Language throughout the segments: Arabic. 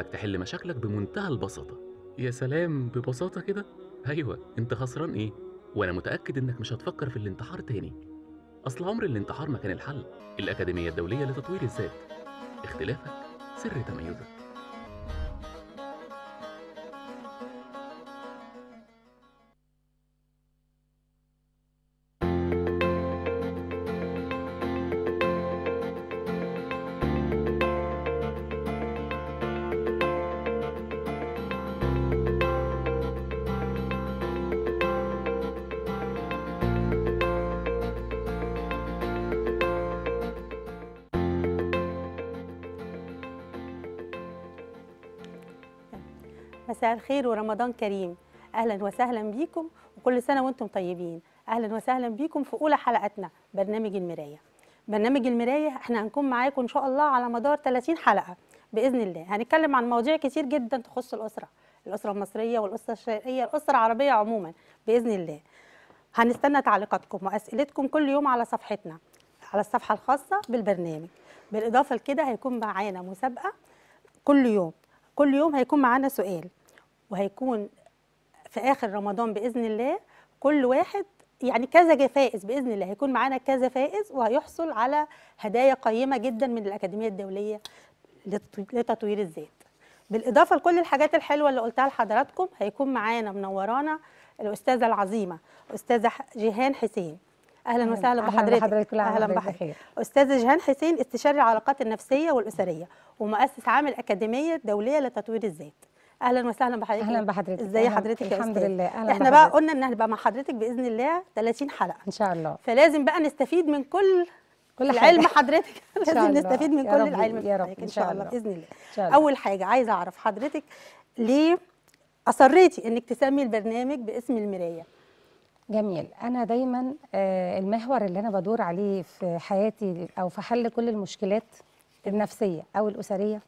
انك تحل مشاكلك بمنتهى البساطه يا سلام ببساطه كده ايوه انت خسران ايه وانا متاكد انك مش هتفكر في الانتحار تاني اصل عمر الانتحار ما كان الحل الاكاديميه الدوليه لتطوير الذات اختلافك سر تميزك الخير ورمضان كريم اهلا وسهلا بيكم وكل سنه وانتم طيبين اهلا وسهلا بيكم في اولى حلقتنا برنامج المرايه برنامج المرايه احنا هنكون معاكم ان شاء الله على مدار 30 حلقه باذن الله هنتكلم عن مواضيع كتير جدا تخص الاسره الاسره المصريه والاسره الشرقيه الاسره العربيه عموما باذن الله هنستنى تعليقاتكم واسئلتكم كل يوم على صفحتنا على الصفحه الخاصه بالبرنامج بالاضافه لكده هيكون معانا مسابقه كل يوم كل يوم هيكون معانا سؤال وهيكون في اخر رمضان باذن الله كل واحد يعني كذا فائز باذن الله هيكون معانا كذا فائز وهيحصل على هدايا قيمه جدا من الاكاديميه الدوليه لتطوير الذات بالاضافه لكل الحاجات الحلوه اللي قلتها لحضراتكم هيكون معانا منورانا الاستاذه العظيمه استاذه جيهان حسين اهلا وسهلا بحضرتك بحضرتك اهلا بحضرتك استاذه جيهان حسين استشاري العلاقات النفسيه والاسريه ومؤسس عام الاكاديميه الدوليه لتطوير الذات اهلا وسهلا بحضرتك اهلا بحضرتك ازي حضرتك يا الحمد لله اهلا احنا بحضرتك. بقى قلنا ان هنبقى مع حضرتك باذن الله 30 حلقه ان شاء الله فلازم بقى نستفيد من كل كل العلم حضرتك لازم نستفيد من كل العلم يا رب ان شاء الله باذن الله الله. اول حاجه عايزه اعرف حضرتك ليه اصريتي انك تسمي البرنامج باسم المرايه جميل انا دايما آه، المحور اللي انا بدور عليه في حياتي او في حل كل المشكلات النفسيه او الاسريه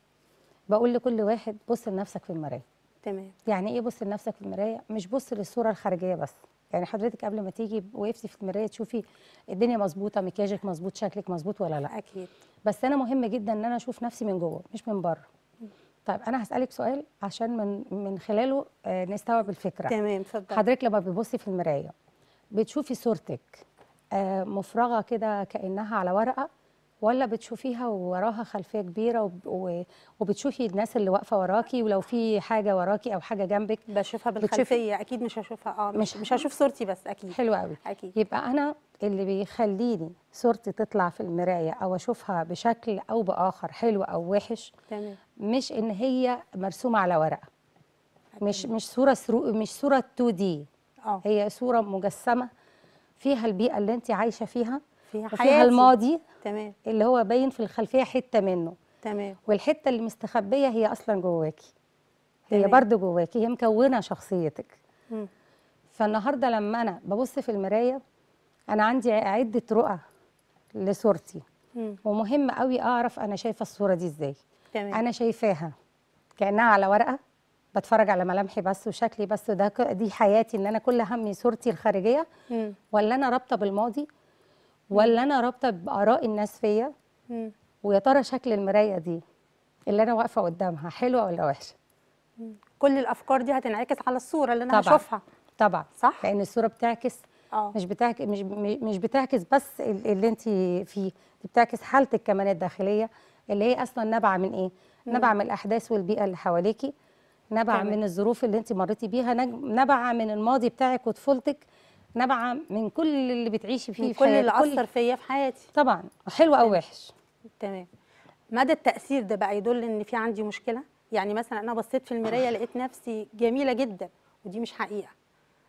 بقول لكل واحد بص لنفسك في المرايه تمام يعني ايه بص لنفسك في المرايه مش بص للصوره الخارجيه بس يعني حضرتك قبل ما تيجي وقفتي في المرايه تشوفي الدنيا مظبوطه مكياجك مظبوط شكلك مظبوط ولا لا اكيد بس انا مهم جدا ان انا اشوف نفسي من جوه مش من بره طيب انا هسالك سؤال عشان من من خلاله آه، نستوعب الفكره تمام اتفضل حضرتك لما بتبصي في المرايه بتشوفي صورتك آه، مفرغه كده كانها على ورقه ولا بتشوفيها وراها خلفيه كبيره وبتشوفي الناس اللي واقفه وراكي ولو في حاجه وراكي او حاجه جنبك بشوفها بالخلفيه اكيد مش هشوفها اه مش مش هشوف صورتي بس اكيد حلو قوي اكيد يبقى انا اللي بيخليني صورتي تطلع في المرايه او اشوفها بشكل او باخر حلو او وحش تمام مش ان هي مرسومه على ورقه أكيد. مش مش صوره سرو... مش صوره 2 دي آه. هي صوره مجسمه فيها البيئه اللي انت عايشه فيها في حياتي في الماضي تمام اللي هو باين في الخلفيه حته منه تمام والحته اللي مستخبيه هي اصلا جواكي هي برده جواكي هي مكونه شخصيتك فالنهارده لما انا ببص في المرايه انا عندي عده رؤى لصورتي ومهم قوي اعرف انا شايفه الصوره دي ازاي تمام. انا شايفاها كانها على ورقه بتفرج على ملامحي بس وشكلي بس ده دي حياتي ان انا كل همي صورتي الخارجيه مم. ولا انا رابطه بالماضي ولا انا رابطه باراء الناس فيا ويا ترى شكل المرايه دي اللي انا واقفه قدامها حلوه ولا وحشه كل الافكار دي هتنعكس على الصوره اللي انا طبعًا. هشوفها طبعا صح لان الصوره بتعكس أوه. مش بتعكس مش مش بتعكس بس اللي انت فيه بتعكس حالتك كمان الداخليه اللي هي اصلا نابعه من ايه نابعه من الاحداث والبيئه اللي حواليكي نابعه من الظروف اللي انت مريتي بيها نابعه من الماضي بتاعك وطفولتك نبعه من كل اللي بتعيشي فيه من في كل اللي اثر فيا في حياتي طبعا حلو او وحش تمام مدى التاثير ده بقى يدل ان في عندي مشكله يعني مثلا انا بصيت في المرايه لقيت نفسي جميله جدا ودي مش حقيقه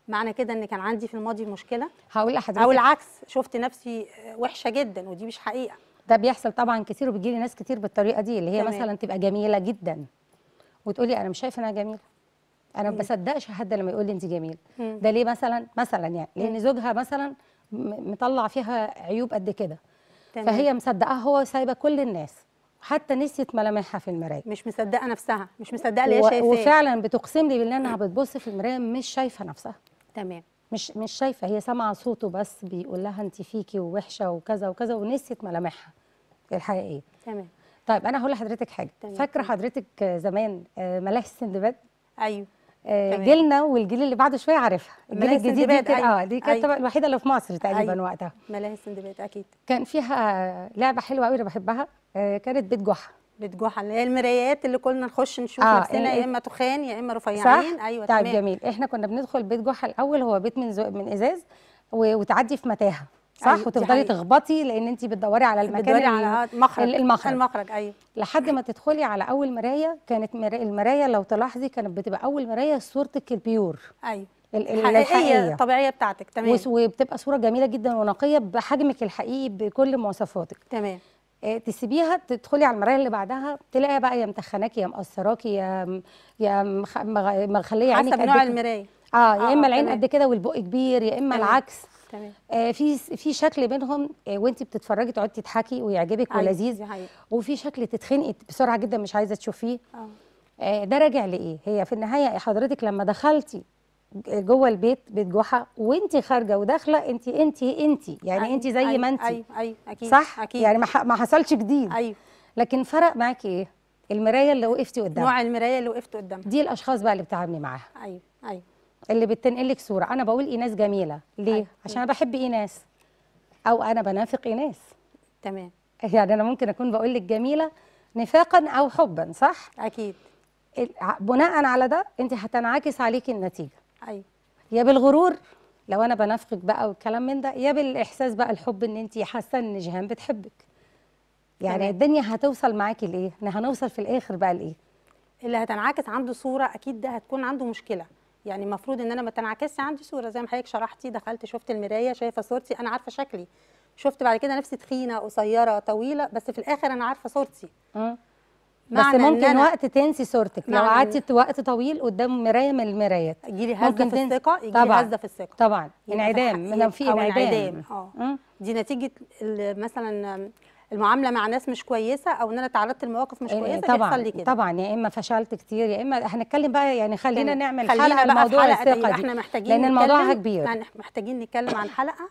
معنى كده ان كان عندي في الماضي مشكله هقول لحضرتك او العكس شفت نفسي وحشه جدا ودي مش حقيقه ده بيحصل طبعا كتير وبتجيلي ناس كتير بالطريقه دي اللي هي تمام. مثلا تبقى جميله جدا وتقولي انا مش شايفه انها جميله انا ما بصدقش حد لما يقول لي انت جميله ده ليه مثلا مثلا يعني لان زوجها مثلا مطلع فيها عيوب قد كده فهي مصدقاه هو سايبه كل الناس حتى نسيت ملامحها في المرايه مش مصدقه نفسها مش مصدقه اللي هي شايفاه وفعلا بتقسم لي بالله انها بتبص في المرايه مش شايفه نفسها تمام مش مش شايفه هي سامعه صوته بس بيقول لها انت فيكي ووحشه وكذا وكذا ونسيت ملامحها الحقيقيه تمام طيب انا هقول لحضرتك حاجه تمام. فاكره حضرتك زمان آه، ملاح السندباد ايوه آه، جيلنا والجيل اللي بعده شويه عارفها الجيل الجديد دي اه دي كانت الطبقه أيوة. الوحيده اللي في مصر تقريبا أي. أيوة. وقتها ملاهي السندباد اكيد كان فيها آه، لعبه حلوه قوي انا بحبها آه، كانت بيت جحا بيت جحا اللي هي المرايات اللي كنا نخش نشوف آه نفسنا يا اما تخان يا اما رفيعين صح؟ ايوه طيب تمام جميل احنا كنا بندخل بيت جحا الاول هو بيت من زو... من ازاز و... وتعدي في متاهه صح أيوة وتفضلي تخبطي لان انت بتدوري على المكان بتدوري على المخرج المخرج المخرج ايوه لحد ما تدخلي على اول مرايه كانت المرايه لو تلاحظي كانت بتبقى اول مرايه صورتك البيور ايوه الحقيقيه الطبيعيه بتاعتك تمام وبتبقى صوره جميله جدا ونقيه بحجمك الحقيقي بكل مواصفاتك تمام آه، تسيبيها تدخلي على المرايه اللي بعدها تلاقيها بقى يا متخناكي يا مقصراكي يا يا مخليه عينك حسب نوع المرايه اه يا آه، اما العين قد كده والبق كبير يا اما العكس تمام آه في في شكل منهم آه وانت بتتفرجي تقعدي تضحكي ويعجبك أيوة، ولذيذ وفي شكل تتخنقي بسرعه جدا مش عايزه تشوفيه آه. آه ده راجع لايه هي في النهايه حضرتك لما دخلتي جوه البيت بيت جحا وانت خارجه وداخله انت انت انت يعني أيوة، انت زي أيوة ما انت ايوه ايوه اكيد صح أكيد يعني ما حصلش جديد ايوه لكن فرق معاكي ايه المرايه اللي وقفتي قدامها نوع المرايه اللي وقفت قدامها دي الاشخاص بقى اللي بتتعاملي معاها ايوه ايوه اللي بتنقل لك صوره انا بقول ايناس جميله ليه أيوة. عشان انا بحب ايناس او انا بنافق ايناس تمام يعني انا ممكن اكون بقول لك جميله نفاقا او حبا صح اكيد بناء على ده انت هتنعكس عليكي النتيجه ايوه يا بالغرور لو انا بنافقك بقى والكلام من ده يا بالاحساس بقى الحب ان انت حاسه ان جيهان بتحبك يعني تمام. الدنيا هتوصل معاكي لايه؟ هنوصل في الاخر بقى لايه؟ اللي هتنعكس عنده صوره اكيد ده هتكون عنده مشكله يعني المفروض ان انا ما تنعكسش عندي صوره زي ما حضرتك شرحتي دخلت شفت المرايه شايفه صورتي انا عارفه شكلي شفت بعد كده نفسي تخينه قصيره طويله بس في الاخر انا عارفه صورتي بس ممكن إن وقت تنسي صورتك لو قعدتي وقت طويل قدام مرايه من المرايات يجيلي هزه في الثقه يجيلي لي هزه في الثقه طبعا انعدام لو في انعدام اه دي نتيجه مثلا المعامله مع ناس مش كويسه او ان انا تعرضت لمواقف مش آه، كويسه طبعا لي كده. طبعا يا اما فشلت كتير يا اما هنتكلم بقى يعني خلينا نعمل خلينا حلقه لموضوع الثقه دي احنا محتاجين لان الموضوع كبير محتاجين نتكلم عن حلقه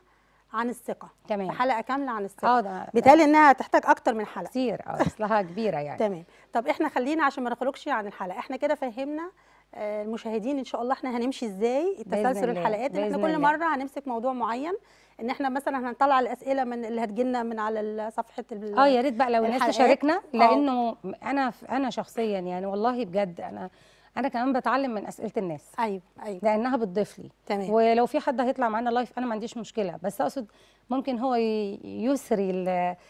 عن الثقه تمام حلقه كامله عن الثقه اه بالتالي انها تحتاج اكتر من حلقه كتير اه اصلها كبيره يعني تمام طب احنا خلينا عشان ما نخرجش عن الحلقه احنا كده فهمنا آه، المشاهدين ان شاء الله احنا هنمشي ازاي تسلسل الحلقات احنا كل مره هنمسك موضوع معين ان احنا مثلا هنطلع الاسئله من اللي لنا من على صفحه اه يا ريت بقى لو الناس تشاركنا آه. لانه انا انا شخصيا يعني والله بجد انا انا كمان بتعلم من اسئله الناس ايوه ايوه لانها بتضيف لي تمام ولو في حد هيطلع معانا لايف انا ما عنديش مشكله بس اقصد ممكن هو يسري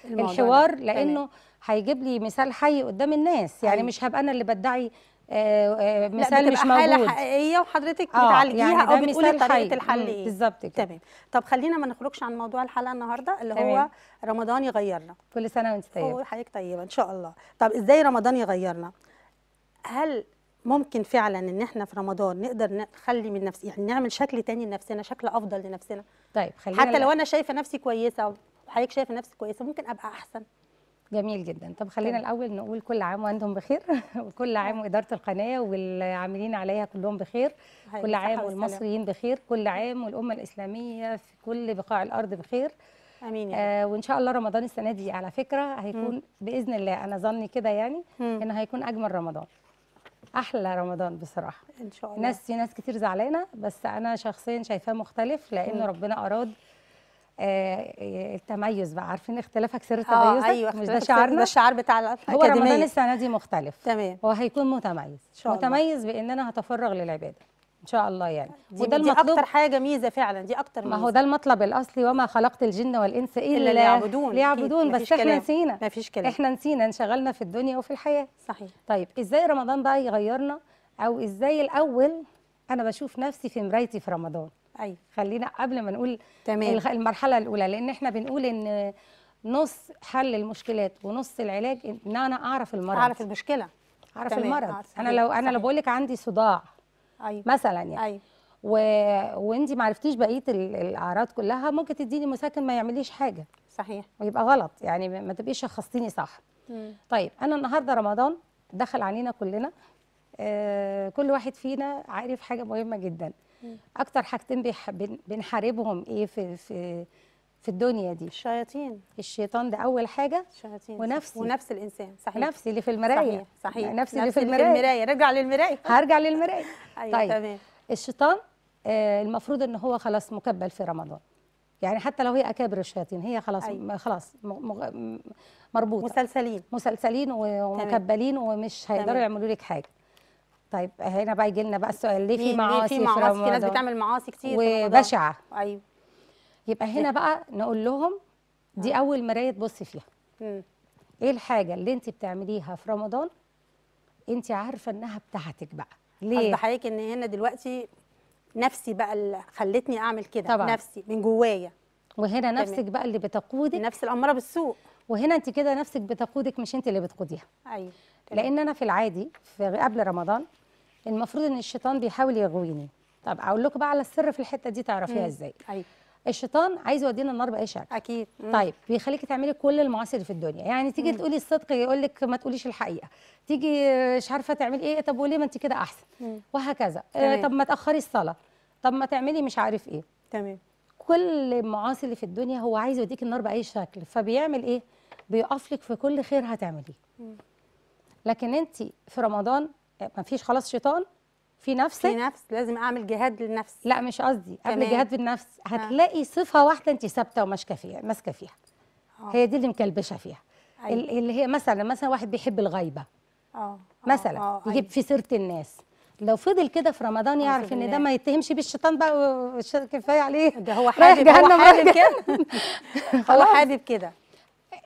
الحوار لانه هيجيب لي مثال حي قدام الناس يعني أيوة. مش هبقى انا اللي بدعي آه، آه، مثال مش موجود حاله حقيقيه وحضرتك آه بتعالجيها يعني او بتقولي طريقه الحل ايه بالظبط كده تمام طب خلينا ما نخرجش عن موضوع الحلقه النهارده اللي تمام. هو رمضان يغيرنا كل سنه وانت طيبه وحياتك طيبه ان شاء الله طب ازاي رمضان يغيرنا هل ممكن فعلا ان احنا في رمضان نقدر نخلي من نفسنا يعني نعمل شكل تاني لنفسنا شكل افضل لنفسنا طيب خلينا حتى لو انا شايفه نفسي كويسه وحضرتك شايفه نفسك كويسه ممكن ابقى احسن جميل جدا طب خلينا طيب. الاول نقول كل عام وانتم بخير وكل طيب. عام واداره القناه والعاملين عليها كلهم بخير كل عام والمصريين بخير كل عام والامه الاسلاميه في كل بقاع الارض بخير امين آه وان شاء الله رمضان السنه دي على فكره هيكون باذن الله انا ظني كده يعني انه هيكون اجمل رمضان احلى رمضان بصراحه ان شاء الله ناس في ناس كتير زعلانه بس انا شخصيا شايفاه مختلف لانه ربنا اراد آه، التميز بقى عارفين اختلافك سر آه، تميزك أيوة مش ده شعارنا ده الشعار بتاع هو رمضان السنه دي مختلف تمام هو هيكون متميز إن شاء متميز بان انا هتفرغ للعباده ان شاء الله يعني دي, وده دي اكتر حاجه ميزه فعلا دي اكتر ميزه ما هو ده المطلب الاصلي وما خلقت الجن والانس الا, إلا ليعبدون ليعبدون بس احنا نسينا ما فيش كلام احنا نسينا انشغلنا في الدنيا وفي الحياه صحيح طيب ازاي رمضان بقى يغيرنا او ازاي الاول انا بشوف نفسي في مرايتي في رمضان ايوه خلينا قبل ما نقول تمام. المرحله الاولى لان احنا بنقول ان نص حل المشكلات ونص العلاج ان انا اعرف المرض اعرف المشكله اعرف تمام. المرض أعرف انا لو انا لو بقول لك عندي صداع أيوة. مثلا يعني أيوة. و... وانت ما عرفتيش بقيه الاعراض كلها ممكن تديني مسكن ما يعمليش حاجه صحيح ويبقى غلط يعني ما تبقيش شخصتيني صح مم. طيب انا النهارده رمضان دخل علينا كلنا آه كل واحد فينا عارف حاجه مهمه جدا اكتر حاجتين بنحاربهم ايه في في في الدنيا دي الشياطين الشيطان ده اول حاجه الشياطين ونفسي ونفس الانسان صحيح نفسي اللي في المرايه صحيح, صحيح. نفسي اللي في المرايه, المراية. رجع للمرايه هرجع للمرايه أيوة طيب تمام. الشيطان آه المفروض ان هو خلاص مكبل في رمضان يعني حتى لو هي اكابر الشياطين هي خلاص أيوة. خلاص مربوطه مسلسلين مسلسلين ومكبلين ومش هيقدروا يعملوا لك حاجه طيب هنا بقى يجي لنا بقى السؤال ليه في معاصي في معاصي في ناس بتعمل معاصي كتير وبشعه ايوه يبقى هنا بقى نقول لهم دي آه. اول مرايه تبصي فيها مم. ايه الحاجه اللي انت بتعمليها في رمضان انت عارفه انها بتاعتك بقى ليه قصد حضرتك ان هنا دلوقتي نفسي بقى اللي خلتني اعمل كده طبعا. نفسي من جوايا وهنا نفسك بقى اللي بتقودك نفس الاماره بالسوق وهنا انت كده نفسك بتقودك مش انت اللي بتقوديها ايوه لان انا في العادي في قبل رمضان المفروض ان الشيطان بيحاول يغويني طب اقول لكم بقى على السر في الحته دي تعرفيها ازاي ايوه الشيطان عايز يودينا النار باي شكل اكيد مم. طيب بيخليكي تعملي كل المعاصي في الدنيا يعني تيجي مم. تقولي الصدق يقول لك ما تقوليش الحقيقه تيجي مش عارفه تعملي ايه طب وليه ما انت كده احسن مم. وهكذا آه، تمام. طب ما تاخري الصلاه طب ما تعملي مش عارف ايه تمام كل المعاصي اللي في الدنيا هو عايز يوديك النار باي شكل فبيعمل ايه بيقفلك في كل خير هتعمليه لكن انت في رمضان ما فيش خلاص شيطان في نفسك في نفس لازم اعمل جهاد للنفس لا مش قصدي قبل جهاد بالنفس آه. هتلاقي آه. صفه واحده انت ثابته وماسكه فيها ماسكه فيها آه. هي دي اللي مكلبشه فيها أيوة. اللي هي مثلا مثلا واحد بيحب الغيبه آه. اه مثلا أوه. يجيب أيوة. في سيره الناس لو فضل كده في رمضان يعرف ان ده ما يتهمش بالشيطان بقى كفايه عليه ده هو حابب هو حابب كده هو حابب كده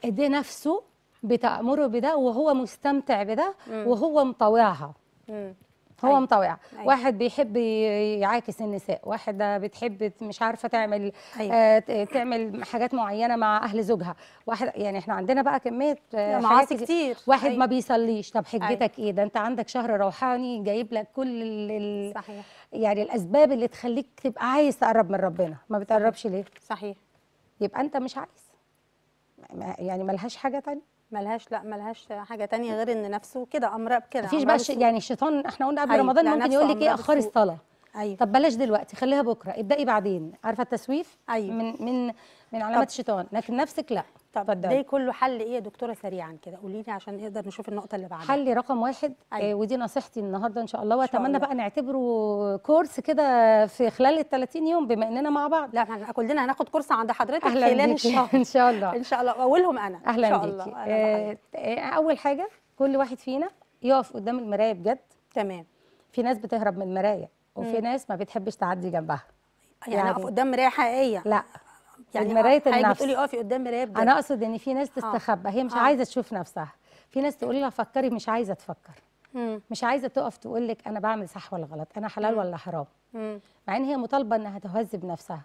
ده نفسه بتأمره بده وهو مستمتع بده وهو مطوعها هو أيوة. مطوع أيوة. واحد بيحب يعاكس النساء واحده بتحب مش عارفه تعمل أيوة. آه تعمل حاجات معينه مع اهل زوجها واحد يعني احنا عندنا بقى كميه آه، معاصي كتير واحد أيوة. ما بيصليش طب حجتك أيوة. ايه ده انت عندك شهر روحاني جايب لك كل ال... صحيح. يعني الاسباب اللي تخليك تبقى عايز تقرب من ربنا ما بتقربش ليه صحيح يبقى انت مش عايز يعني ملهاش حاجه تانية ملهاش لا ملهاش حاجه تانية غير ان نفسه كده امراض كده مفيش بقى يعني الشيطان احنا قلنا قبل أيوة، رمضان ممكن يقول لك ايه اخري الصلاه ايوه طب بلاش دلوقتي خليها بكره ابدأي بعدين عارفه التسويف أيوة. من من من علامات الشيطان لكن نفسك لا طب ده كله حل ايه يا دكتوره سريعا كده قولي لي عشان نقدر نشوف النقطه اللي بعدها حل رقم واحد آه، أيوة. آه ودي نصيحتي النهارده ان شاء الله واتمنى بقى نعتبره كورس كده في خلال ال 30 يوم بما اننا مع بعض لا احنا كلنا هناخد كورس عند حضرتك أهلا خلال الشهر ان شاء الله ان شاء الله اولهم انا اهلا إن شاء بيكي آه آه اول حاجه كل واحد فينا يقف قدام المرايه بجد تمام في ناس بتهرب من المرايه وفي ناس ما بتحبش تعدي جنبها يعني, يعني اقف يعني قدام مرايه حقيقيه لا يعني مرايه النفس تقولي آه، اقفي قدام مرايه انا اقصد ان في ناس آه. تستخبى هي مش آه. عايزه تشوف نفسها في ناس تقول لها فكري مش عايزه تفكر مم. مش عايزه تقف تقول لك انا بعمل صح ولا غلط انا حلال مم. ولا حرام مم. مع ان هي مطالبه انها تهذب نفسها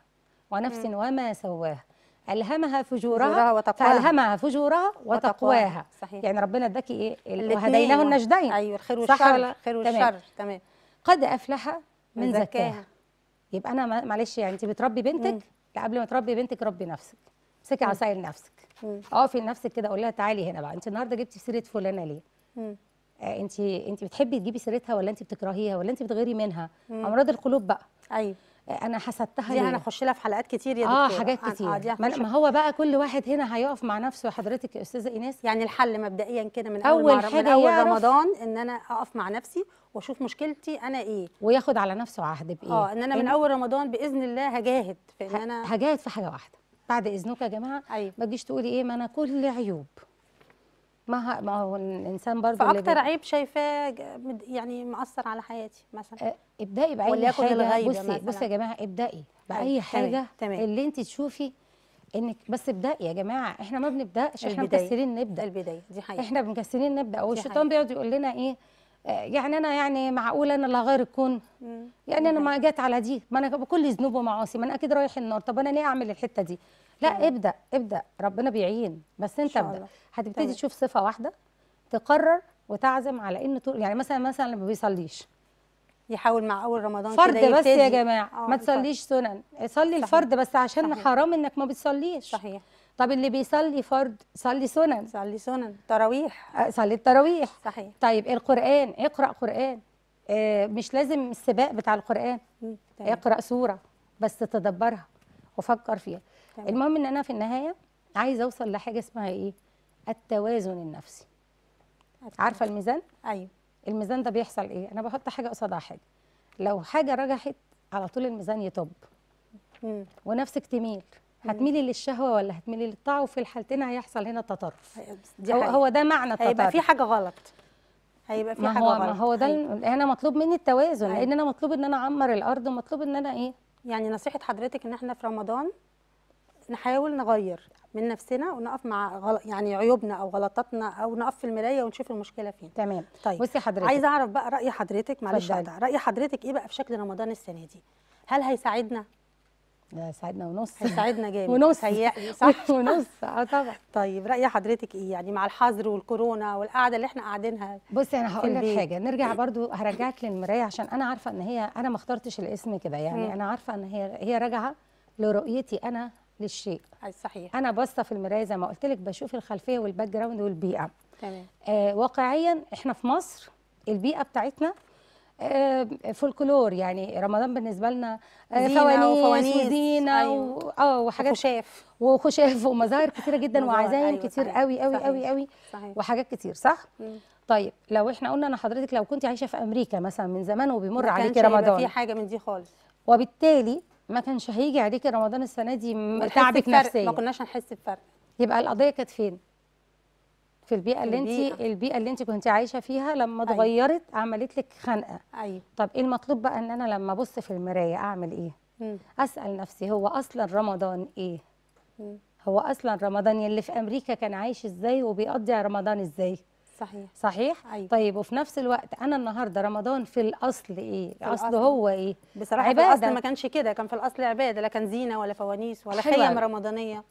ونفس مم. وما سواها ألهمها فجورها وتقواها فألهمها فجورها وتقواها صحيح. يعني ربنا اداكي ايه وهديناه النجدين ايوه الخير والشر الخير والشر تمام. تمام قد افلح من زكاها يبقى انا معلش يعني انت بتربي بنتك مم. قبل ما تربي بنتك ربي نفسك امسكي عصاية نفسك اقفي اه، لنفسك كده قول لها تعالي هنا بقى انت النهارده جبتي سيره فلانه ليه آه انت انت بتحبي تجيبي سيرتها ولا انت بتكرهيها ولا انت بتغيري منها امراض القلوب بقى ايوه انا حسبتها دي هنخش لها في حلقات كتير يا آه، دكتوره اه حاجات كتير آه ما هو بقى كل واحد هنا هيقف مع نفسه حضرتك يا استاذه ايناس يعني الحل مبدئيا كده من اول اول, حاجة أول رمضان ان انا اقف مع نفسي واشوف مشكلتي انا ايه وياخد على نفسه عهد بايه اه ان انا من إن... اول رمضان باذن الله هجاهد في ان انا هجاهد في حاجه واحده بعد اذنكم يا جماعه أيوه. ما تجيش تقولي ايه ما انا كل عيوب ما ما هو الانسان برضه فاكتر عيب شايفاه يعني مأثر على حياتي مثلا آه، ابدأي بأي ولا حاجة بصي بصي يا جماعة ابدأي بأي طيب، حاجة تمام. اللي انت تشوفي انك بس ابدأي يا جماعة احنا ما بنبدأش احنا مكسلين نبدأ البداية دي حقيقة احنا مكسلين نبدأ والشيطان بيقعد يقول لنا ايه آه، يعني انا يعني معقول انا اللي هغير الكون يعني انا ما جت على دي ما انا بكل ذنوب ومعاصي ما انا اكيد رايح النار طب انا ليه اعمل الحته دي لا مم. ابدا ابدا ربنا بيعين بس انت ابدا هتبتدي تشوف صفه واحده تقرر وتعزم على ان طول يعني مثلا مثلا ما بيصليش يحاول مع اول رمضان فرد بس يا جماعه آه، ما تصليش سنن صلي الفرد بس عشان صحيح. حرام انك ما بتصليش صحيح طب اللي بيصلي فرض صلي سنن صلي سنن تراويح آه، صلي التراويح صحيح طيب القران اقرا قران آه، مش لازم السباق بتاع القران اقرا سوره بس تدبرها وفكر فيها المهم ان انا في النهايه عايزه اوصل لحاجه اسمها ايه التوازن النفسي أتكلم. عارفه الميزان ايوه الميزان ده بيحصل ايه انا بحط حاجه قصادها حاجه لو حاجه رجحت على طول الميزان يطب مم. ونفسك تميل هتميلي للشهوه ولا هتميلي للطاعه وفي الحالتين هيحصل هنا تطرف أيوه، هو, هو ده معنى التطرف هيبقى في حاجه غلط هيبقى في حاجه هو غلط ما هو ده هنا أيوه. مطلوب مني التوازن أيوة. لان انا مطلوب ان انا اعمر الارض ومطلوب ان انا ايه يعني نصيحه حضرتك ان احنا في رمضان نحاول نغير من نفسنا ونقف مع غل... يعني عيوبنا او غلطاتنا او نقف في المرايه ونشوف المشكله فين تمام طيب بصي حضرتك عايزه اعرف بقى راي حضرتك معلش راي حضرتك ايه بقى في شكل رمضان السنه دي هل هيساعدنا لا ساعدنا ونص هيساعدنا جامد ونص هيحيي صح ونص اه طبعا طيب راي حضرتك ايه يعني مع الحظر والكورونا والقعده اللي احنا قاعدينها بصي انا هقول لك حاجه نرجع برضو هرجعك للمرايه عشان انا عارفه ان هي انا ما اخترتش الاسم كده يعني م. انا عارفه ان هي هي راجعه لرؤيتي انا للشيء صحيح انا باصه في المرايه زي ما قلت لك بشوف الخلفيه والباك جراوند والبيئه تمام آه واقعيا احنا في مصر البيئه بتاعتنا فولكلور آه، يعني رمضان بالنسبه لنا آه، فوانيس وزينه أيوة. آه، وحاجات وخشاف وخشاف ومظاهر كتيره جدا وعزايم أيوة كتير قوي قوي قوي قوي وحاجات كتير صح مم. طيب لو احنا قلنا انا حضرتك لو كنت عايشه في امريكا مثلا من زمان وبيمر عليكي رمضان ما في حاجه من دي خالص وبالتالي ما كانش هيجي عليكي رمضان السنه دي تعبك نفسيا ما كناش هنحس بفرق يبقى القضيه كانت فين في البيئه اللي انت البيئه اللي انت كنت عايشه فيها لما أيوة. اتغيرت عملت لك خنقه ايوه طب ايه المطلوب بقى ان انا لما ابص في المرايه اعمل ايه مم. اسال نفسي هو اصلا رمضان ايه مم. هو اصلا رمضان اللي في امريكا كان عايش ازاي وبيقضي رمضان ازاي صحيح صحيح أيوة. طيب وفي نفس الوقت انا النهارده رمضان في الاصل ايه في الاصل هو ايه بصراحه عبادة. في الاصل ما كانش كده كان في الاصل عباده لا كان زينه ولا فوانيس ولا خيم رمضانيه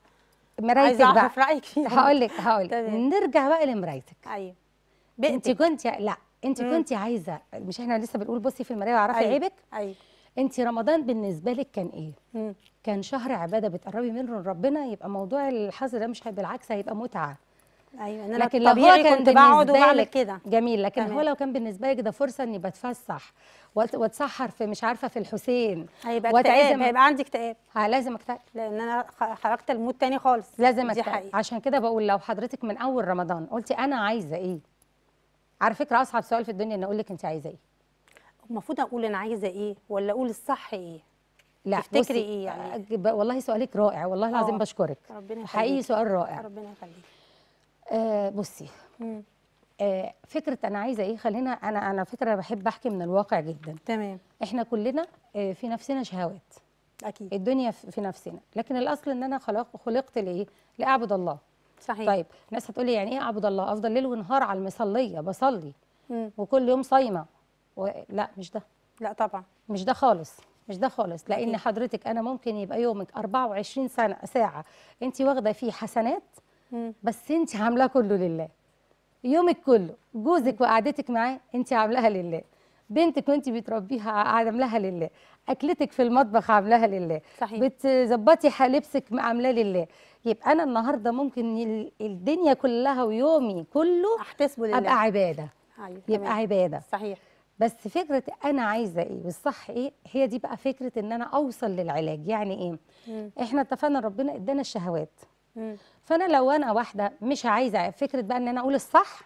مرايتك بقى اعرف رايك فيها هقول لك هقول لك نرجع بقى لمرايتك ايوه انت كنت لا انت كنت عايزه مش احنا لسه بنقول بصي في المرايه واعرفي أيوة. عيبك ايوه انت رمضان بالنسبه لك كان ايه مم. كان شهر عباده بتقربي منه ربنا يبقى موضوع الحظر ده مش بالعكس هيبقى متعه ايوه انا لكن لو هو كان كنت بقعد وبعمل كده جميل لكن هو لو كان بالنسبه لك ده فرصه اني بتفسح واتسحر في مش عارفه في الحسين هيبقى اكتئاب هيبقى عندي اكتئاب آه، لازم اكتئب لان انا خرجت المود تاني خالص لازم اكتئاب عشان كده بقول لو حضرتك من اول رمضان قلتي انا عايزه ايه على فكره اصعب سؤال في الدنيا ان اقول لك انت عايزه ايه المفروض اقول انا عايزه ايه ولا اقول الصح ايه لا تفتكري ايه يعني والله سؤالك رائع والله العظيم آه. بشكرك ربنا يخليك حقيقي سؤال رائع ربنا يخليك آه بصي آه فكره انا عايزه ايه خلينا انا انا فكره بحب احكي من الواقع جدا تمام احنا كلنا آه في نفسنا شهوات اكيد الدنيا في نفسنا لكن الاصل ان انا خلق خلقت ليه لاعبد الله صحيح طيب ناس هتقولي يعني ايه اعبد الله افضل ليل ونهار على المصليه بصلي مم. وكل يوم صايمه و... لا مش ده لا طبعا مش ده خالص مش ده خالص لان حضرتك انا ممكن يبقى يومك 24 سنه ساعه انت واخده فيه حسنات بس انت عاملاه كله لله يومك كله جوزك وقعدتك معاه انت عاملاها لله بنتك وانت بتربيها عاملاها لله اكلتك في المطبخ عاملاها لله صحيح بتظبطي لبسك عاملاه لله يبقى انا النهارده ممكن الدنيا كلها ويومي كله احتسبه لله ابقى عباده أيوة. يبقى عباده صحيح بس فكره انا عايزه ايه والصح ايه هي دي بقى فكره ان انا اوصل للعلاج يعني ايه مم. احنا اتفقنا ربنا ادانا الشهوات فانا لو انا واحده مش عايزه فكره بقى ان انا اقول الصح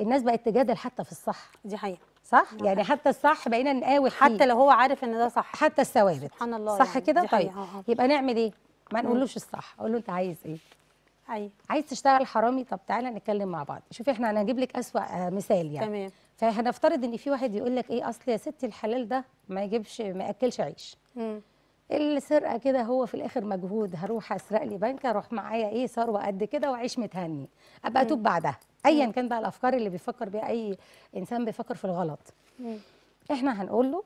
الناس بقت تجادل حتى في الصح دي حقيقه صح يعني حتى الصح بقينا فيه حتى لو هو عارف ان ده صح حتى الثوابت سبحان الله صح يعني. كده طيب آه، آه. يبقى نعمل ايه ما نقولوش الصح اقول له انت عايز ايه ايوه عايز تشتغل حرامي طب تعالى نتكلم مع بعض شوفي احنا هنجيب لك اسوا آه، مثال يعني تمام فهنفترض ان في واحد يقول لك ايه اصل يا ستي الحلال ده ما يجيبش ما ياكلش عيش مم. السرقه كده هو في الاخر مجهود هروح اسرق لي بنكه اروح معايا ايه ثروه قد كده واعيش متهني ابقى اتوب بعدها ايا كان بقى الافكار اللي بيفكر بيها اي انسان بيفكر في الغلط مم. احنا هنقول له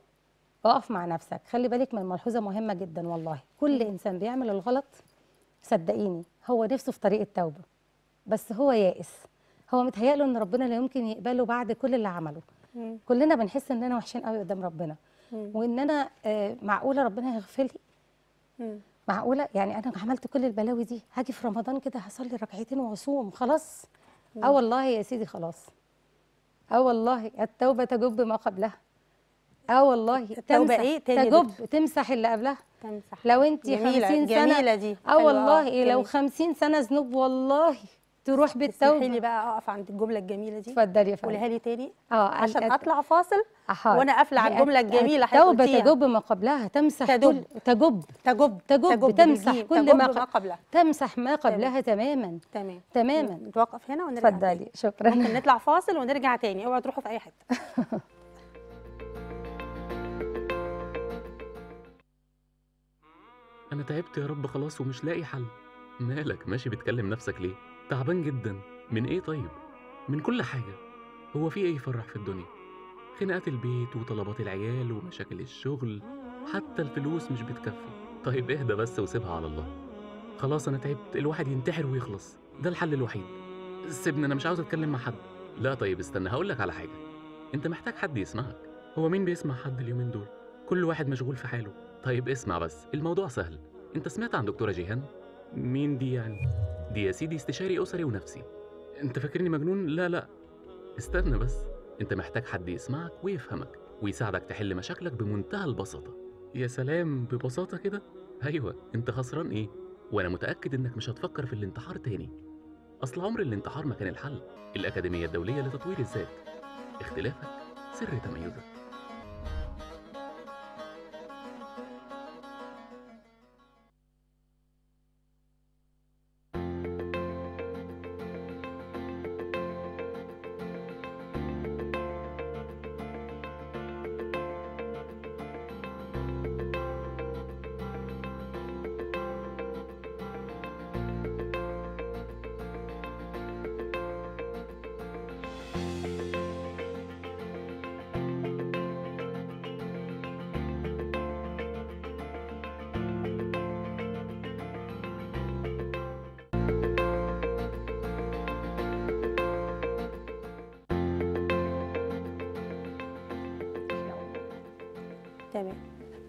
اقف مع نفسك خلي بالك من ملحوظه مهمه جدا والله كل انسان بيعمل الغلط صدقيني هو نفسه في طريق التوبه بس هو يائس هو متهيأ له ان ربنا لا يمكن يقبله بعد كل اللي عمله مم. كلنا بنحس اننا وحشين قوي قدام ربنا وان انا آه، معقوله ربنا يغفلي معقوله يعني انا عملت كل البلاوي دي هاجي في رمضان كده هصلي ركعتين واصوم خلاص اه والله يا سيدي خلاص اه والله التوبه تجب ما قبلها اه والله التوبه ايه تاني تجب تمسح اللي قبلها تمسح لو انت 50 سنه اه والله لو 50 سنه ذنوب والله تروح بالتوبه اسمحي لي بقى اقف عند الجمله الجميله دي اتفضلي يا فندم قولها لي تاني اه عشان اطلع فاصل أحار. وانا قافله على الجمله الجميله التوبه تجب ما قبلها تمسح تجب كل تجب تجب تجب تمسح كل ما, ما قبلها تمسح ما قبلها تماما تمام تماما نتوقف هنا ونرجع اتفضلي شكرا ممكن نطلع فاصل ونرجع تاني اوعوا تروحوا في اي حته انا تعبت يا رب خلاص ومش لاقي حل مالك ماشي بتكلم نفسك ليه تعبان جدا من ايه طيب من كل حاجه هو في ايه يفرح في الدنيا خناقات البيت وطلبات العيال ومشاكل الشغل حتى الفلوس مش بتكفي طيب اهدى بس وسيبها على الله خلاص انا تعبت الواحد ينتحر ويخلص ده الحل الوحيد سيبني انا مش عاوز اتكلم مع حد لا طيب استنى هقول لك على حاجه انت محتاج حد يسمعك هو مين بيسمع حد اليومين دول كل واحد مشغول في حاله طيب اسمع بس الموضوع سهل انت سمعت عن دكتوره جيهان مين دي يعني دي يا سيدي استشاري أسري ونفسي أنت فاكرني مجنون؟ لا لا استنى بس أنت محتاج حد يسمعك ويفهمك ويساعدك تحل مشاكلك بمنتهى البساطة يا سلام ببساطة كده؟ أيوة أنت خسران إيه؟ وأنا متأكد إنك مش هتفكر في الانتحار تاني أصل عمر الانتحار ما كان الحل الأكاديمية الدولية لتطوير الذات اختلافك سر تميزك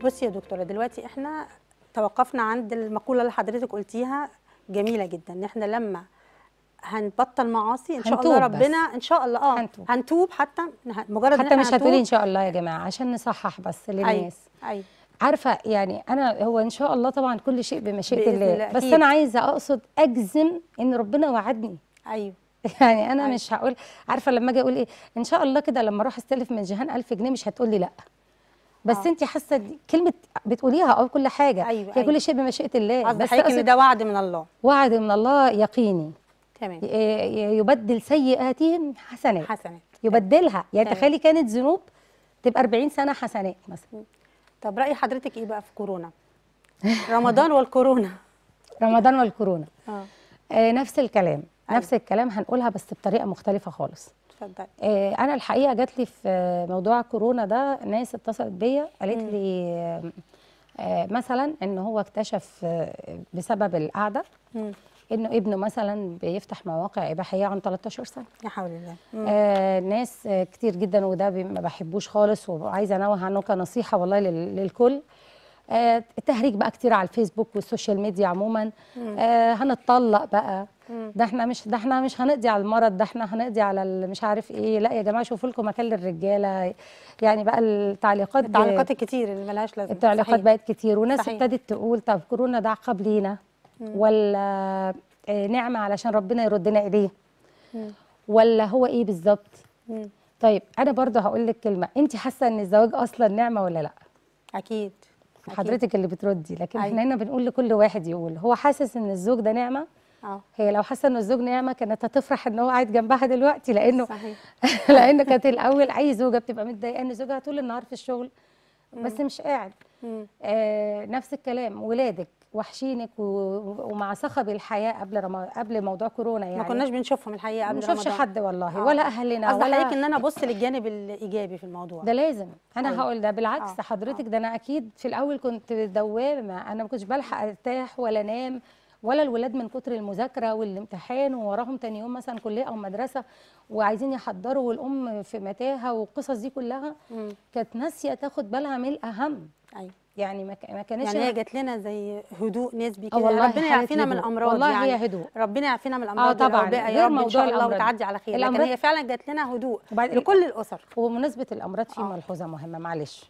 بصي يا دكتوره دلوقتي احنا توقفنا عند المقوله اللي حضرتك قلتيها جميله جدا ان احنا لما هنبطل معاصي ان شاء الله ربنا بس. ان شاء الله اه هنتوب, هنتوب حتى مجرد حتى مش هتقولي ان شاء الله يا جماعه عشان نصحح بس أيوة، للناس أيوة. أيوة. عارفه يعني انا هو ان شاء الله طبعا كل شيء بمشيئه الله, الله بس أكيد. انا عايزه اقصد اجزم ان ربنا وعدني ايوه يعني انا أيوة. مش هقول عارفه لما اجي اقول ايه ان شاء الله كده لما اروح استلف من جهان 1000 جنيه مش هتقول لي لا بس آه. انت حاسه كلمه بتقوليها اه كل حاجه أيوة هي أيوة. كل شيء بمشيئه الله بس ان ده وعد من الله وعد من الله يقيني تمام يبدل سيئاتهم حسنات حسنات يبدلها يعني تخيلي كانت ذنوب تبقى 40 سنه حسنات مثلا طب راي حضرتك ايه بقى في كورونا رمضان والكورونا رمضان والكورونا آه. آه نفس الكلام أيوة. نفس الكلام هنقولها بس بطريقه مختلفه خالص اتفضلي آه، انا الحقيقه جات لي في موضوع كورونا ده ناس اتصلت بيا قالت لي آه، مثلا ان هو اكتشف آه، بسبب القعده انه ابنه مثلا بيفتح مواقع اباحيه عن 13 سنه لا حول الله آه ناس كتير جدا وده ما بحبوش خالص وعايزه انوه عنه كنصيحه والله للكل آه التهريج بقى كتير على الفيسبوك والسوشيال ميديا عموما آه هنتطلق بقى ده احنا مش ده احنا مش هنقضي على المرض ده احنا هنقضي على مش عارف ايه لا يا جماعه شوفوا لكم مكان للرجاله يعني بقى التعليقات التعليقات الكتير اللي ملهاش لازمه التعليقات بقت كتير وناس ابتدت تقول طب كورونا ده عقاب لينا ولا آه، نعمه علشان ربنا يردنا اليه ولا هو ايه بالظبط طيب انا برضو هقول لك كلمه انت حاسه ان الزواج اصلا نعمه ولا لا اكيد حضرتك اللي بتردي لكن أيوة. احنا هنا بنقول لكل واحد يقول هو حاسس ان الزوج ده نعمه أوه. هي لو حاسه ان الزوج نعمه كانت هتفرح ان هو قاعد جنبها دلوقتي لانه صحيح. لانه كانت الاول اي زوجه بتبقى متضايقه ان زوجها طول النهار في الشغل بس مم. مش قاعد آه نفس الكلام ولادك وحشينك و... ومع صخب الحياه قبل رم... قبل موضوع كورونا يعني ما كناش بنشوفهم الحقيقه قبل ما نشوفش حد والله أوه. ولا اهلنا ولا حضرتك ان انا ابص للجانب الايجابي في الموضوع ده لازم انا أوه. هقول ده بالعكس أوه. حضرتك آه. ده انا اكيد في الاول كنت دوامه انا ما كنتش بلحق ارتاح ولا انام ولا الولاد من كتر المذاكره والامتحان ووراهم تاني يوم مثلا كليه او مدرسه وعايزين يحضروا والام في متاهه والقصص دي كلها كانت ناسيه تاخد بالها من الاهم ايوه يعني ما كانش يعني هي جات لنا زي هدوء نسبي آه، كده ربنا يعافينا من الامراض والله يعني هي هدوء ربنا يعافينا من آه، الامراض اه طبعا يا رب ان شاء الله وتعدي على خير لكن هي فعلا جات لنا هدوء لكل الاسر وبمناسبه الامراض في آه. ملحوظه مهمه معلش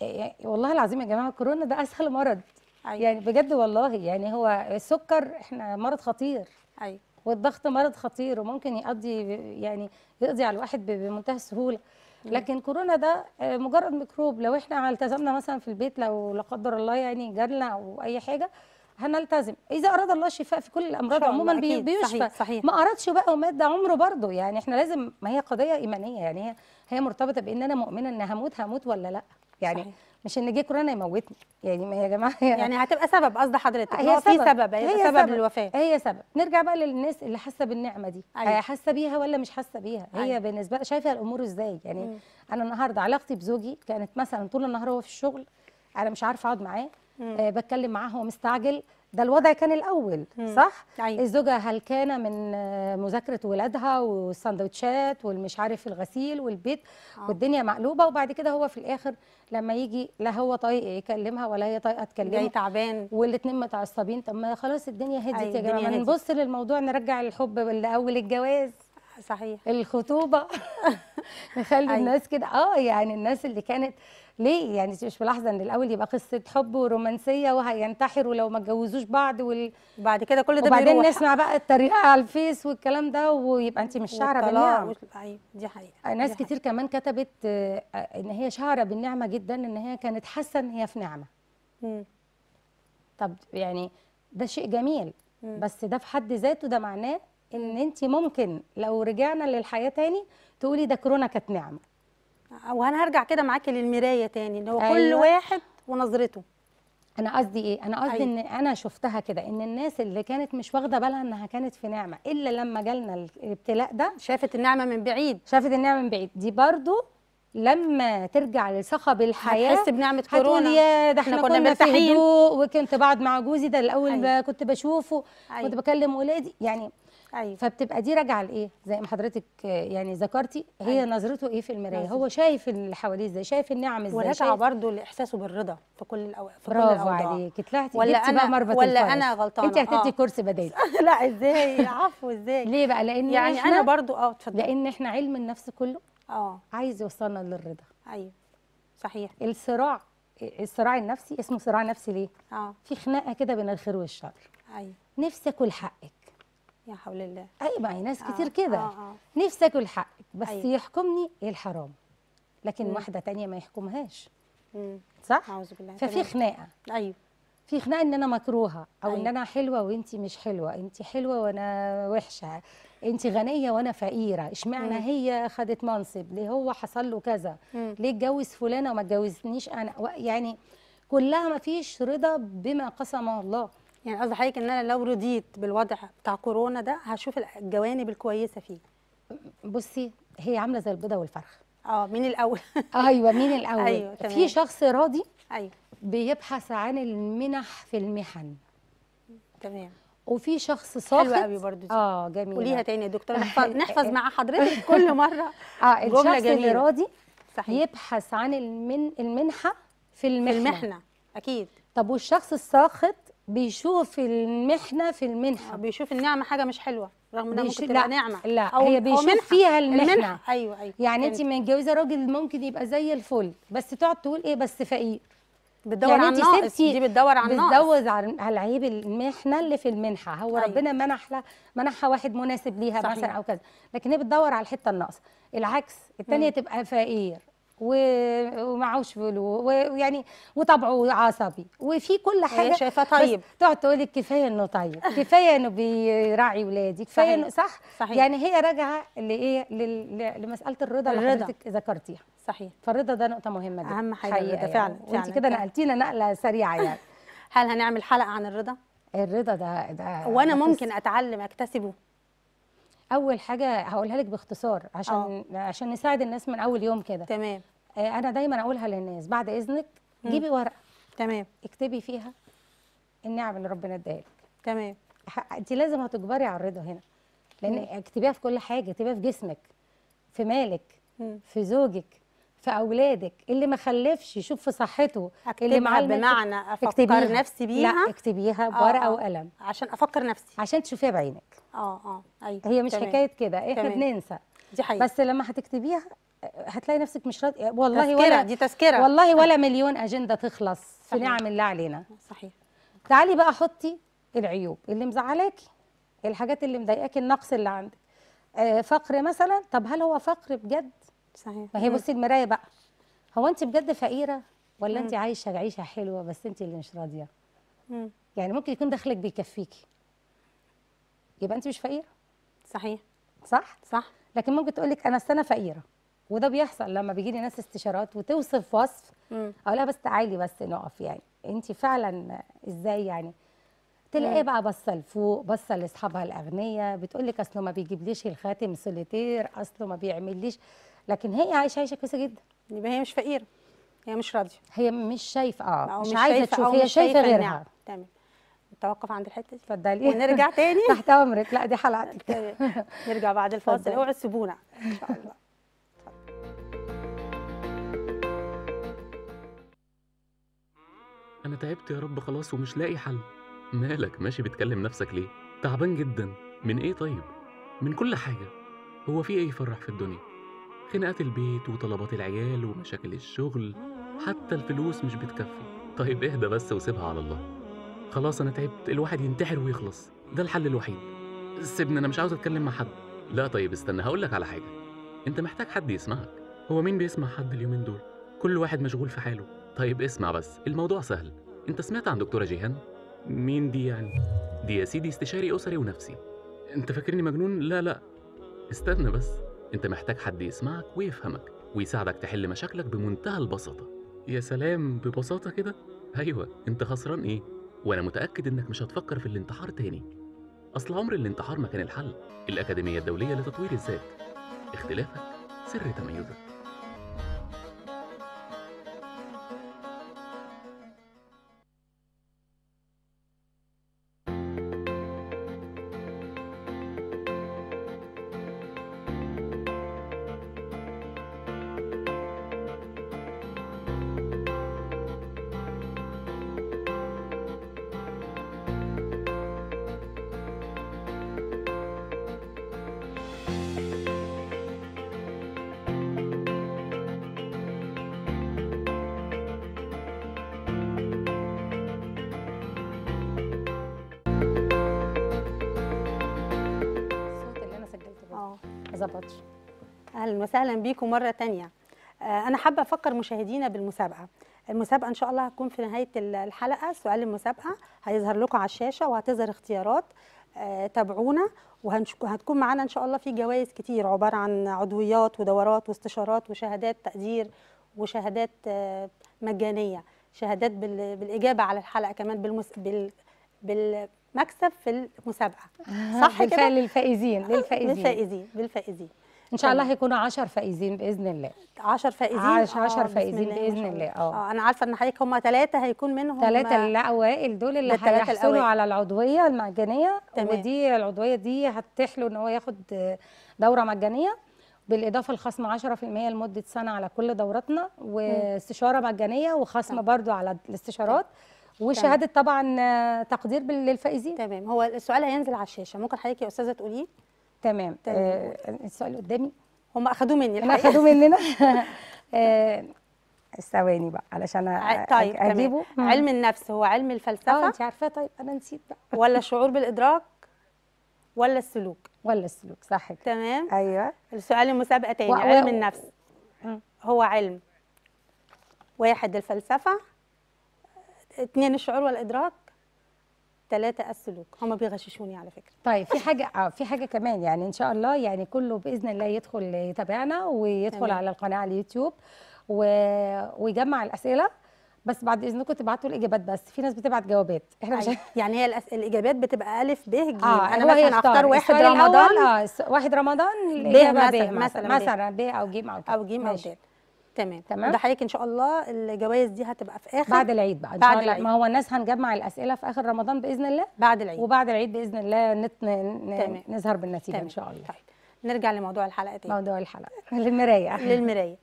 ايوه والله العظيم يا جماعه كورونا ده اسهل مرض أيوة. يعني بجد والله يعني هو السكر احنا مرض خطير أيوة. والضغط مرض خطير وممكن يقضي يعني يقضي على الواحد بمنتهى السهوله أيوة. لكن كورونا ده آه، مجرد ميكروب لو احنا التزمنا مثلا في البيت لو لا قدر الله يعني جالنا او اي حاجه هنلتزم اذا اراد الله الشفاء في كل الامراض عموما بيشفى صحيح. صحيح. ما ارادش بقى ومات ده عمره برضه يعني احنا لازم ما هي قضيه ايمانيه يعني هي هي مرتبطه بان انا مؤمنه ان هموت هموت ولا لا يعني صحيح. مش ان جه كورونا يموتني يعني ما يا جماعه يعني هتبقى سبب قصد حضرتك هي في سبب يعني هي سبب, سبب للوفاه هي سبب نرجع بقى للناس اللي حاسه بالنعمه دي أيوة. آه، حاسه بيها ولا مش حاسه بيها أيوة. هي بالنسبه شايفه الامور ازاي يعني مم. انا النهارده علاقتي بزوجي كانت مثلا طول النهار هو في الشغل انا مش عارفه اقعد معاه آه بتكلم معاه هو مستعجل ده الوضع كان الاول مم. صح أيوة. الزوجه هلكانه من مذاكره ولادها والسندوتشات والمش عارف الغسيل والبيت آه. والدنيا مقلوبه وبعد كده هو في الاخر لما يجي لا هو طايق يكلمها ولا هي طايقه تكلمه جاي تعبان والاثنين متعصبين طب ما خلاص الدنيا هديت أيوة، يا جماعه نبص للموضوع نرجع الحب لاول الجواز صحيح الخطوبه نخلي أيوة. الناس كده اه يعني الناس اللي كانت ليه يعني انت مش ملاحظه ان الاول يبقى قصه حب ورومانسيه وهينتحروا لو ما اتجوزوش بعض وال... وبعد كده كل ده وبعدين نسمع بقى التريقه على الفيس والكلام ده ويبقى انت مش شاعره بالنعمه أيوة، دي حقيقه ناس دي حقيقة. كتير كمان كتبت آه، آه، ان هي شاعره بالنعمه جدا ان هي كانت حاسه ان هي في نعمه م. طب يعني ده شيء جميل م. بس ده في حد ذاته ده معناه ان انت ممكن لو رجعنا للحياه تاني تقولي ده كورونا كانت نعمه وانا هرجع كده معاكي للمرايه تاني اللي هو أيوة. كل واحد ونظرته انا قصدي ايه انا قصدي أيوة. ان انا شفتها كده ان الناس اللي كانت مش واخده بالها انها كانت في نعمه الا لما جالنا الابتلاء ده شافت النعمه من بعيد شافت النعمه من بعيد دي برضو لما ترجع لصخب الحياه هتحس بنعمه كورونا يا ده احنا, احنا كنا, كنا مرتاحين وكنت بقعد مع جوزي ده الاول أيوة. كنت بشوفه أيوة. كنت بكلم ولادي يعني أيوة. فبتبقى دي راجعه لايه زي ما حضرتك يعني ذكرتي هي أيوة. نظرته ايه في المرايه هو شايف اللي حواليه ازاي شايف النعم ازاي وراجعه برضه لاحساسه بالرضا في كل الاوقات في برافو كل الاوضاع عليك طلعتي ولا انا بقى مربط ولا الفارس. انا غلطانه انت هتدي آه. كرسي بدالي لا ازاي عفو ازاي ليه بقى لان يعني انا برضه اه اتفضل لان احنا علم النفس كله اه عايز يوصلنا للرضا ايوه صحيح الصراع الصراع النفسي اسمه صراع نفسي ليه؟ اه في خناقه كده بين الخير والشر ايوه نفسي اكل حقك يا حول الله اي ما هي ناس آه. كتير كده آه آه. نفسي اكل بس أيوة. يحكمني إيه الحرام لكن مم. واحده تانية ما يحكمهاش مم. صح اعوذ بالله ففي خناقه ايوه في خناقه ان انا مكروهه او أيوة. ان انا حلوه وانت مش حلوه انت حلوه وانا وحشه انت غنيه وانا فقيره اشمعنى هي خدت منصب ليه هو حصل له كذا مم. ليه اتجوز فلانه وما اتجوزنيش انا يعني كلها ما فيش رضا بما قسمه الله يعني قصدي حضرتك ان انا لو رضيت بالوضع بتاع كورونا ده هشوف الجوانب الكويسه فيه بصي هي عامله زي البيضه والفرخ. اه مين الاول ايوه مين الاول أيوة، تمام. في شخص راضي ايوه بيبحث عن المنح في المحن تمام وفي شخص ساخط حلوه قوي برضو دي. اه جميله قوليها تاني يا دكتوره نحفظ, نحفظ مع حضرتك كل مره اه الشخص جميلة. اللي راضي صحيح. يبحث عن المن المنحه في المحنه, في المحنة. اكيد طب والشخص الساخط بيشوف المحنه في المنحه بيشوف النعمه حاجه مش حلوه رغم انها ممكن تبقى نعمه لا أو هي بيشوف أو فيها المنحة. المنحه ايوه ايوه يعني انت متجوزه راجل ممكن يبقى زي الفل بس تقعد تقول ايه بس فقير بتدور يعني على الناقص دي بتدور على الناقص بتدور على العيب المحنه اللي في المنحه هو أيوة. ربنا منح لها منحها واحد مناسب ليها صحيح. مثلا او كذا لكن هي بتدور على الحته الناقصه العكس الثانيه تبقى فقير ومعهوش فلو ويعني وطبعه عصبي وفي كل حاجه شايفاه طيب تقعد تقول لك كفايه انه طيب كفايه انه بيراعي ولادي كفايه انه صح صحيح. يعني هي راجعه لايه لمساله الرضا اللي حضرتك ذكرتيها صحيح فالرضا ده نقطه مهمه جدا اهم حاجه الرضا يعني. فعلا فعلا انت كده نقلتينا نقله سريعه يعني هل هنعمل حلقه عن الرضا الرضا ده ده وانا ممكن اتعلم اكتسبه اول حاجه هقولها لك باختصار عشان أوه. عشان نساعد الناس من اول يوم كده تمام آه، انا دايما اقولها للناس بعد اذنك جيبي ورقه تمام اكتبي فيها النعم اللي ربنا اداها لك تمام انت لازم هتجبري على الرضا هنا لان اكتبيها في كل حاجه اكتبيها في جسمك في مالك م. في زوجك في اولادك اللي ما خلفش يشوف في صحته اللي معاه بمعنى افكر اكتبيها. نفسي بيها لا اكتبيها بورقه آه وقلم عشان افكر نفسي عشان تشوفيها بعينك اه اه ايوه هي مش تمام. حكايه كده احنا بننسى دي حقيقة. بس لما هتكتبيها هتلاقي نفسك مش راضي والله تذكرة. ولا دي تذكره والله ولا مليون اجنده تخلص صحيح. في نعم الله علينا صحيح تعالي بقى حطي العيوب اللي مزعلاكي الحاجات اللي مضايقاكي النقص اللي عندك آه، فقر مثلا طب هل هو فقر بجد صحيح ما هي بصي المرايه بقى هو انت بجد فقيره ولا انت عايشه عيشه حلوه بس انت اللي مش راضيه يعني ممكن يكون دخلك بيكفيكي يبقى انت مش فقيره صحيح صح صح لكن ممكن تقول لك انا السنه فقيره وده بيحصل لما بيجي لي ناس استشارات وتوصف وصف لها بس تعالي بس نقف يعني انت فعلا ازاي يعني تلاقيه بقى بصه لفوق بصه لاصحابها الاغنياء بتقول لك اصله ما بيجيبليش الخاتم سوليتير اصله ما بيعمليش لكن هي عايشه عيشه كويسه جدا يبقى هي مش فقيره هي مش راضيه هي مش شايفه اه مش, مش عايزه تشوف هي شايفه غيرها تمام نتوقف عند الحته دي اتفضلي ونرجع تاني تحت امرك لا دي حلقتك نرجع بعد الفاصل اوعوا تسيبونا ان شاء الله انا تعبت يا رب خلاص ومش لاقي حل مالك ماشي بتكلم نفسك ليه تعبان جدا من ايه طيب من كل حاجه هو في ايه يفرح في الدنيا خناقات البيت وطلبات العيال ومشاكل الشغل حتى الفلوس مش بتكفي طيب اهدى بس وسيبها على الله خلاص انا تعبت الواحد ينتحر ويخلص ده الحل الوحيد سيبني انا مش عاوز اتكلم مع حد لا طيب استنى هقول لك على حاجه انت محتاج حد يسمعك هو مين بيسمع حد اليومين دول كل واحد مشغول في حاله طيب اسمع بس الموضوع سهل انت سمعت عن دكتوره جيهان مين دي يعني دي يا سيدي استشاري اسري ونفسي انت فاكرني مجنون لا لا استنى بس انت محتاج حد يسمعك ويفهمك ويساعدك تحل مشاكلك بمنتهى البساطة يا سلام ببساطة كده أيوة أنت خسران إيه وأنا متأكد إنك مش هتفكر في الانتحار تاني أصل عمر الانتحار ما كان الحل الأكاديمية الدولية لتطوير الذات اختلافك سر تميزك اهلا وسهلا بيكم مره تانية آه، انا حابه افكر مشاهدينا بالمسابقه المسابقه ان شاء الله هتكون في نهايه الحلقه سؤال المسابقه هيظهر لكم على الشاشه وهتظهر اختيارات آه، تابعونا وهتكون معانا ان شاء الله في جوائز كتير عباره عن عضويات ودورات واستشارات وشهادات تقدير وشهادات آه، مجانيه شهادات بالاجابه على الحلقه كمان بالمس... بال... بال... مكسب في المسابقه صح كده للفائزين للفائزين بالفائزين بالفائزين ان شاء الله هيكونوا 10 فائزين باذن الله 10 فائزين 10 آه، فائزين باذن الله آه. اه انا عارفه ان حضرتك هم ثلاثه هيكون منهم ثلاثه الاوائل دول اللي هيحصلوا على العضويه المجانيه تمام. ودي العضويه دي هتحلوا ان هو ياخد دوره مجانيه بالاضافه لخصم 10% لمده سنه على كل دوراتنا واستشاره مجانيه وخصم برضو على الاستشارات وشهاده طبعا تقدير للفائزين تمام هو السؤال هينزل على الشاشه ممكن حضرتك يا استاذه تقوليه تمام آه السؤال قدامي هم اخدوه مني الحقيقه اخدوه مننا آه ثواني بقى علشان آه، طيب اجيبه تمام. علم النفس هو علم الفلسفه اه انت عارفاه طيب انا نسيت بقى ولا الشعور بالادراك ولا السلوك ولا السلوك صح كده تمام ايوه السؤال المسابقه تاني و... علم النفس هو علم واحد الفلسفه اثنين الشعور والادراك ثلاثة السلوك هم بيغششوني على فكرة طيب في حاجة اه في حاجة كمان يعني إن شاء الله يعني كله بإذن الله يدخل يتابعنا ويدخل أمين. على القناة على اليوتيوب و... ويجمع الأسئلة بس بعد اذنكم تبعتوا الاجابات بس في ناس بتبعت جوابات احنا مش أيوة. يعني هي الأس... الاجابات بتبقى الف ب ج آه انا مثلا اختار واحد رمضان اه واحد رمضان ب مثلا مثلا ب او ج او ج او ج تمام تمام ده حضرتك ان شاء الله الجوائز دي هتبقى في اخر بعد العيد بقى بعد العيد ما هو الناس هنجمع الاسئله في اخر رمضان باذن الله بعد العيد وبعد العيد باذن الله نت... ن... نظهر بالنتيجه تمام. ان شاء الله طيب نرجع لموضوع الحلقه تاني موضوع الحلقه للمرايه للمرايه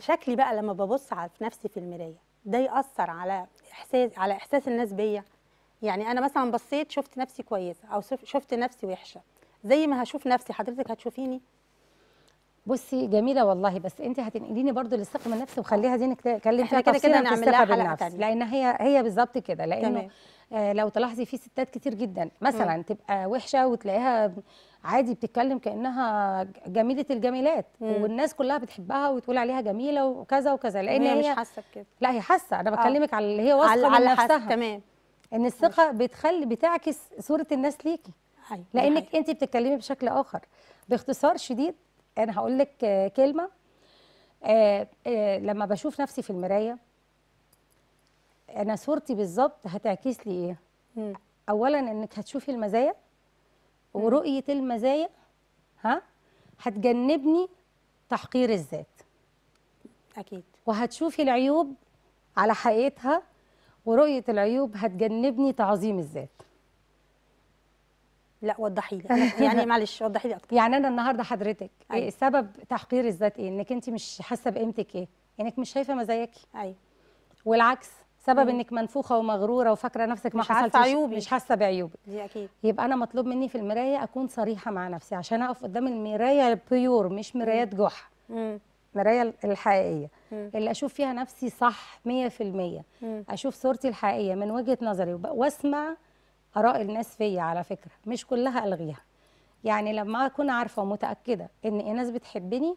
شكلي بقى لما ببص على نفسي في المرايه ده ياثر على احساس على احساس الناس بيا يعني انا مثلا بصيت شفت نفسي كويسه او شفت نفسي وحشه زي ما هشوف نفسي حضرتك هتشوفيني بصي جميله والله بس انت هتنقليني برضو للثقه بالنفس وخليها دي نتكلم فيها كده كده نعملها لها بالنفس لان هي هي بالظبط كده لانه آه لو تلاحظي في ستات كتير جدا مثلا م. تبقى وحشه وتلاقيها عادي بتتكلم كانها جميله الجميلات م. والناس كلها بتحبها وتقول عليها جميله وكذا وكذا لان هي, هي مش حاسه بكده لا هي حاسه انا آه. بكلمك آه. على اللي هي واثقه من نفسها تمام ان الثقه بتخلي بتعكس صوره الناس ليكي أيوة، لانك انت بتتكلمي بشكل اخر باختصار شديد انا هقول لك كلمه آه، آه، لما بشوف نفسي في المرايه انا صورتي بالظبط هتعكس لي ايه مم. اولا انك هتشوفي المزايا ورؤيه المزايا ها هتجنبني تحقير الذات اكيد وهتشوفي العيوب على حقيقتها ورؤيه العيوب هتجنبني تعظيم الذات لا وضحي لي يعني معلش وضحي لي اكتر يعني انا النهارده حضرتك إيه أيوة. سبب تحقير الذات ايه انك انت مش حاسه بقيمتك ايه انك مش شايفه مزاياكي ايوه والعكس سبب انك منفوخه ومغروره وفاكره نفسك ما حصلتش عيوبي. مش حاسه بعيوبك دي اكيد يبقى انا مطلوب مني في المرايه اكون صريحه مع نفسي عشان اقف قدام المرايه البيور مش مرايات جحا المرايه الحقيقيه مم. اللي اشوف فيها نفسي صح 100% اشوف صورتي الحقيقيه من وجهه نظري واسمع اراء الناس فيا على فكره مش كلها الغيها يعني لما اكون عارفه ومتاكده ان ايناس بتحبني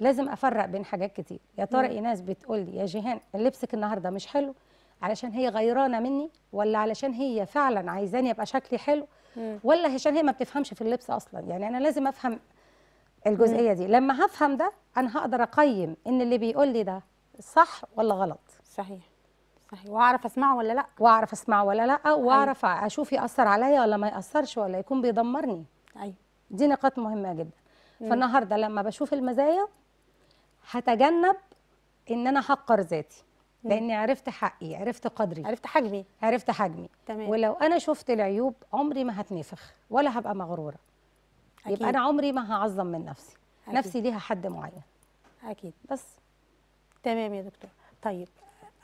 لازم افرق بين حاجات كتير يا ترى ايناس بتقول لي يا جيهان لبسك النهارده مش حلو علشان هي غيرانه مني ولا علشان هي فعلا عايزاني ابقى شكلي حلو ولا عشان هي ما بتفهمش في اللبس اصلا يعني انا لازم افهم الجزئيه دي لما هفهم ده انا هقدر اقيم ان اللي بيقول لي ده صح ولا غلط صحيح واعرف اسمعه ولا لا واعرف اسمعه ولا لا واعرف أيوة. اشوف ياثر عليا ولا ما ياثرش ولا يكون بيدمرني ايوه دي نقاط مهمه جدا فالنهارده لما بشوف المزايا هتجنب ان انا احقر ذاتي لاني عرفت حقي عرفت قدري عرفت حجمي عرفت حجمي تمام. ولو انا شفت العيوب عمري ما هتنفخ ولا هبقى مغروره أكيد. يبقى انا عمري ما هعظم من نفسي أكيد. نفسي ليها حد معين اكيد بس تمام يا دكتور طيب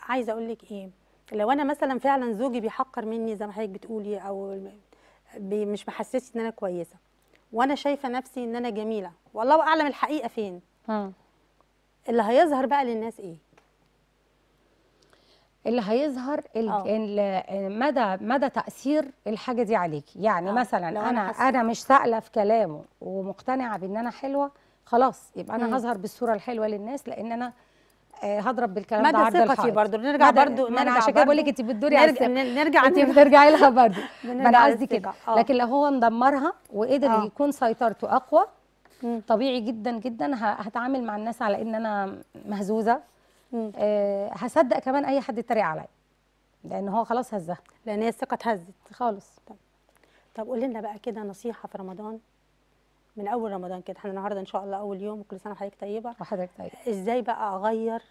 عايزه اقول لك ايه لو انا مثلا فعلا زوجي بيحقر مني زي ما حضرتك بتقولي او مش محسسني ان انا كويسه وانا شايفه نفسي ان انا جميله والله اعلم الحقيقه فين م. اللي هيظهر بقى للناس ايه اللي هيظهر آه. مدى مدى تاثير الحاجه دي عليك يعني أوه. مثلا انا انا, أنا مش سائله في كلامه ومقتنعه بان انا حلوه خلاص يبقى انا هظهر بالصوره الحلوه للناس لان انا آه، هضرب بالكلام ده عرض ثقتي برضه نرجع برضه ما انا عشان كده بقول لك انت بتدوري على نرجع نرجع انت بترجعي لها برضه ما انا قصدي كده لكن لو هو مدمرها وقدر اه. يكون سيطرته اقوى طبيعي جدا جدا هتعامل مع الناس على ان انا مهزوزه أه هصدق كمان اي حد يتريق عليا لان هو خلاص هزها لان هي الثقه اتهزت خالص طب, طب قولي لنا بقى كده نصيحه في رمضان من اول رمضان كده احنا النهارده ان شاء الله اول يوم وكل سنه وحضرتك طيبه وحضرتك آه، طيبه ازاي بقى اغير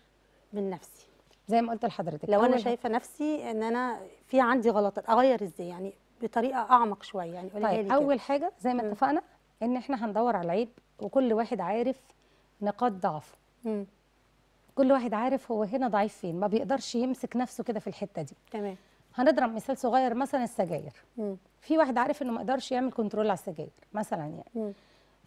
من نفسي زي ما قلت لحضرتك لو انا شايفه نفسي ان انا في عندي غلطات اغير ازاي يعني بطريقه اعمق شويه يعني قولي طيب لي اول حاجه زي ما اتفقنا ان احنا هندور على العيب وكل واحد عارف نقاط ضعفه كل واحد عارف هو هنا ضعيف فين ما بيقدرش يمسك نفسه كده في الحته دي تمام هنضرب مثال صغير مثلا السجاير في واحد عارف انه ما يقدرش يعمل كنترول على السجاير مثلا يعني م.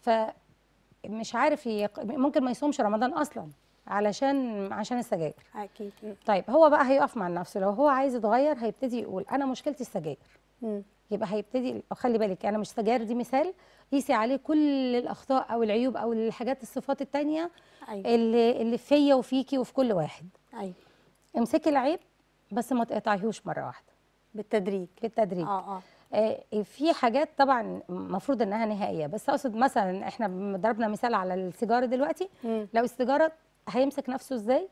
فمش عارف يق... ممكن ما يصومش رمضان اصلا علشان عشان السجاير اكيد طيب هو بقى هيقف مع نفسه لو هو عايز يتغير هيبتدي يقول انا مشكلتي السجاير يبقى هيبتدي خلي بالك انا مش سجاير دي مثال قيسي عليه كل الاخطاء او العيوب او الحاجات الصفات الثانيه أيوة. اللي اللي فيا وفيكي وفي كل واحد ايوه امسكي العيب بس ما تقطعيهوش مره واحده بالتدريج بالتدريج اه اه آه، في حاجات طبعا المفروض انها نهائيه بس اقصد مثلا احنا ضربنا مثال على السيجاره دلوقتي مم. لو السيجاره هيمسك نفسه ازاي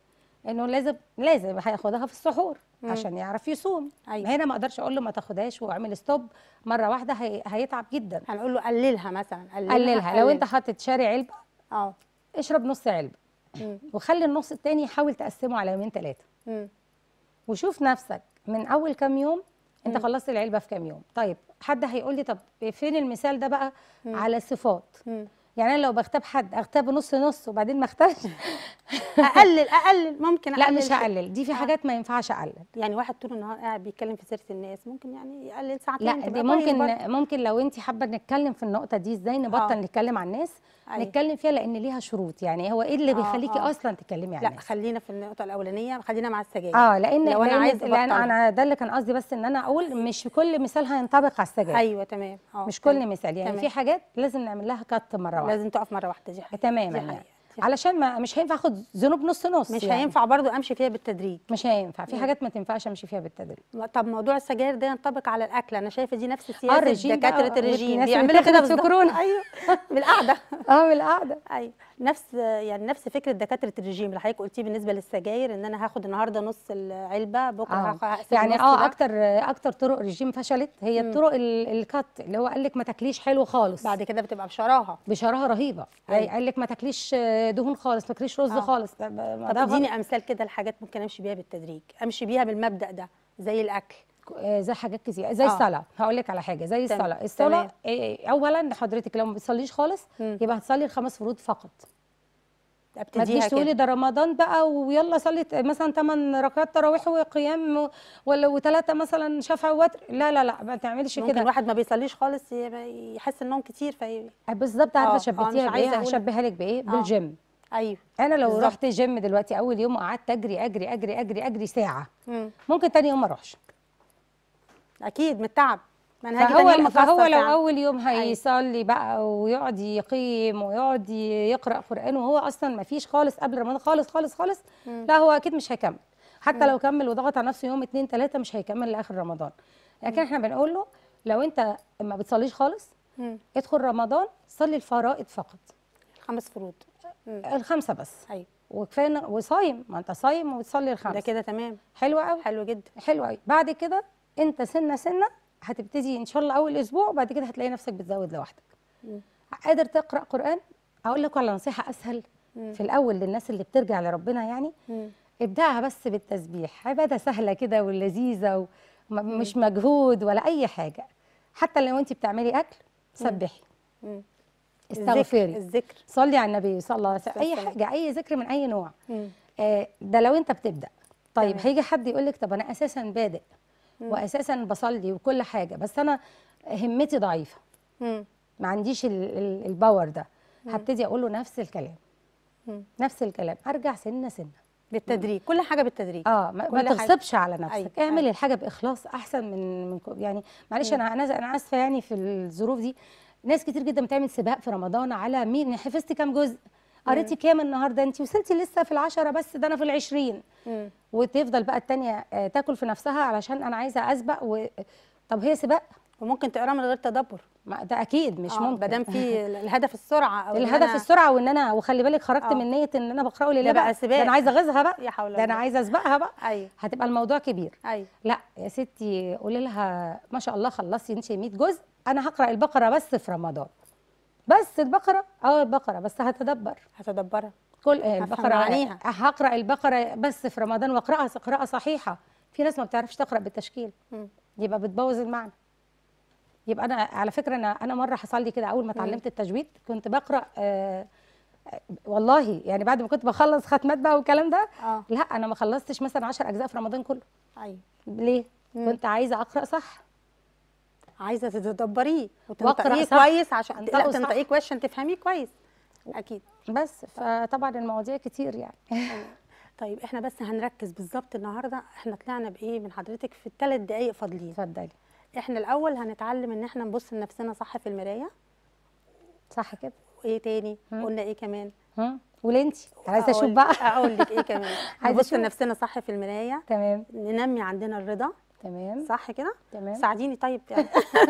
انه لازم لازم هياخدها في السحور مم. عشان يعرف يصوم أيوة. هنا ما اقدرش اقول له ما تاخدهاش واعمل ستوب مره واحده هي... هيتعب جدا هنقول له قللها مثلا قللها, قللها. قللها. لو انت حاطط شاري علبه اه اشرب نص علبه مم. وخلي النص الثاني حاول تقسمه على يومين ثلاثه وشوف نفسك من اول كام يوم انت خلصت العلبه في كام يوم طيب حد هيقول لي طب فين المثال ده بقى على صفات يعني انا لو بغتاب حد اغتابه نص نص وبعدين ما اغتابش اقلل اقلل ممكن اقلل لا مش هقلل دي في آه. حاجات ما ينفعش اقلل يعني واحد طول النهار قاعد بيتكلم في سيره الناس ممكن يعني يقلل ساعتين لا دي ممكن بقى. ممكن لو انت حابه نتكلم في النقطه دي ازاي نبطل آه. نتكلم عن الناس أيه. نتكلم فيها لان ليها شروط يعني هو ايه اللي آه، بيخليكي آه. اصلا تتكلمي عن لا خلينا في النقطه الاولانيه خلينا مع السجاير اه لان لو انا عايز لأن انا ده اللي كان قصدي بس ان انا اقول مش كل مثال هينطبق على السجاير ايوه تمام اه مش كل مثال يعني في حاجات لازم نعمل لها كت مره واحده لازم تقف مره واحده دي حقيقة. تماما يعني. دي حقيقة. علشان ما مش هينفع اخد ذنوب نص نص مش يعني. هينفع برضو امشي فيها بالتدريج مش هينفع في حاجات ما تنفعش امشي فيها بالتدريج طب موضوع السجاير ده ينطبق على الاكل انا شايفه دي نفس سياسه آه، دكاتره الرجيم بيعملوا كده في كورونا ايوه بالقعده اه بالقعده ايوه نفس يعني نفس فكره دكاتره الرجيم اللي حضرتك قلتيه بالنسبه للسجاير ان انا هاخد النهارده نص العلبه بكره آه. هاخد يعني اه اكتر اكتر طرق رجيم فشلت هي مم. الطرق الكات اللي هو قال لك ما تاكليش حلو خالص بعد كده بتبقى بشراهه بشراهه رهيبه أيوة. يعني قال لك ما تاكليش دهون خالص ما تاكليش رز آه. خالص طب اديني امثال كده لحاجات ممكن امشي بيها بالتدريج امشي بيها بالمبدا ده زي الاكل آه، زي حاجات كتير زي آه. الصلاه هقول لك على حاجه زي الصلاه الصلاه إيه، إيه، اولا حضرتك لو ما بتصليش خالص م. يبقى هتصلي الخمس فروض فقط ما تجيش تقولي ده رمضان بقى ويلا صلي مثلا 8 ركعات تراويح وقيام ولا وثلاثه مثلا شفع ووتر لا لا لا ما تعملش كده ممكن الواحد ما بيصليش خالص يحس انهم كتير في آه، بالظبط عارفه آه، شبهتيها بايه هشبهها لك بايه بالجيم ايوه انا لو بالزبط. رحت جيم دلوقتي اول يوم قعدت اجري اجري اجري اجري اجري, أجري ساعه مم. ممكن تاني يوم ما اروحش اكيد من التعب منهج فهو, فهو لو اول يوم أيوة. هيصلي بقى ويقعد يقيم ويقعد يقرا قران وهو اصلا ما فيش خالص قبل رمضان خالص خالص خالص م. لا هو اكيد مش هيكمل حتى م. لو كمل وضغط على نفسه يوم اتنين تلاته مش هيكمل لاخر رمضان لكن م. احنا بنقول له لو انت ما بتصليش خالص م. ادخل رمضان صلي الفرائض فقط خمس فروض الخمسه بس ايوه وكفايه وصايم ما انت صايم وبتصلي الخمس ده كده تمام حلوه قوي حلو جدا حلو قوي بعد كده انت سنه سنه هتبتدي ان شاء الله اول اسبوع وبعد كده هتلاقي نفسك بتزود لوحدك قادر تقرا قران اقول لكم على نصيحه اسهل مم. في الاول للناس اللي بترجع لربنا يعني مم. ابدعها بس بالتسبيح عباده سهله كده ولذيذه ومش مجهود ولا اي حاجه حتى لو انت بتعملي اكل سبحي استغفري الذكر صلي على النبي صلى الله عليه وسلم اي حاجه اي ذكر من اي نوع آه، ده لو انت بتبدا طيب هيجي حد يقول لك طب انا اساسا بادئ واساسا بصلي وكل حاجه بس انا همتي ضعيفه ما عنديش الباور ده هبتدي اقول له نفس الكلام نفس الكلام ارجع سنه سنه بالتدريج كل حاجه بالتدريج اه ما, ما تغصبش على نفسك أيوة. أيوة. اعمل أيوة. الحاجه باخلاص احسن من من يعني معلش انا انا اسفه يعني في الظروف دي ناس كتير جدا بتعمل سباق في رمضان على مين يعني حفظت كام جزء قريتي كام النهارده انت وصلتي لسه في العشرة بس ده انا في العشرين وتفضل بقى الثانيه آه، تاكل في نفسها علشان انا عايزه اسبق و... طب هي سباق وممكن تقرا من غير تدبر ما ده اكيد مش آه، ممكن ما دام في الهدف السرعه او الهدف أنا... السرعه وان انا وخلي بالك خرجت أوه. من نيه ان انا بقراه ليه بقى بقى ده انا عايزه اغزها بقى يا حول ده انا عايزه اسبقها بقى أيوه. هتبقى الموضوع كبير أيوه. لا يا ستي قولي لها ما شاء الله خلصي انت 100 جزء انا هقرا البقره بس في رمضان بس البقره اه البقره بس هتدبر هتدبرها كل آه، البقره عليها هقرا البقره بس في رمضان واقراها قراءه صحيحه في ناس ما بتعرفش تقرا بالتشكيل م. يبقى بتبوظ المعنى يبقى انا على فكره انا انا مره حصل لي كده اول ما اتعلمت التجويد كنت بقرا آه والله يعني بعد ما كنت بخلص ختمات بقى والكلام ده آه. لا انا ما خلصتش مثلا 10 اجزاء في رمضان كله ايوه ليه م. كنت عايزه اقرا صح عايزه تتدبريه وتنطقيه كويس عشان لا تنطقيه كويس عشان تفهميه كويس اكيد بس فطبعا المواضيع كتير يعني أيوة. طيب احنا بس هنركز بالظبط النهارده احنا طلعنا بايه من حضرتك في الثلاث دقائق فاضلين اتفضلي احنا الاول هنتعلم ان احنا نبص لنفسنا صح في المرايه صح كده وايه تاني قلنا ايه كمان هم. قولي انت عايزه اشوف بقى اقول لك ايه كمان نبص لنفسنا صح في المرايه تمام ننمي عندنا الرضا تمام صح كده تمام ساعديني طيب